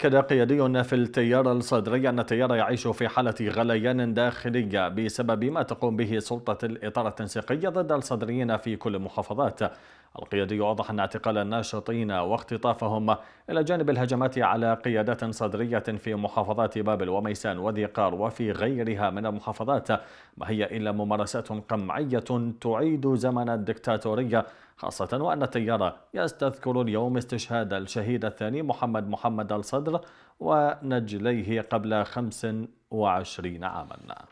أكد قيادي في التيار الصدري أن التيار يعيش في حالة غليان داخلية بسبب ما تقوم به سلطة الإطار التنسيقية ضد الصدريين في كل المحافظات القيادي وضح أن اعتقال الناشطين واختطافهم إلى جانب الهجمات على قيادات صدرية في محافظات بابل وميسان وذي قار وفي غيرها من المحافظات ما هي إلا ممارسات قمعية تعيد زمن الدكتاتورية خاصة وأن التيار يستذكر اليوم استشهاد الشهيد الثاني محمد محمد الصدر ونجليه قبل 25 عاما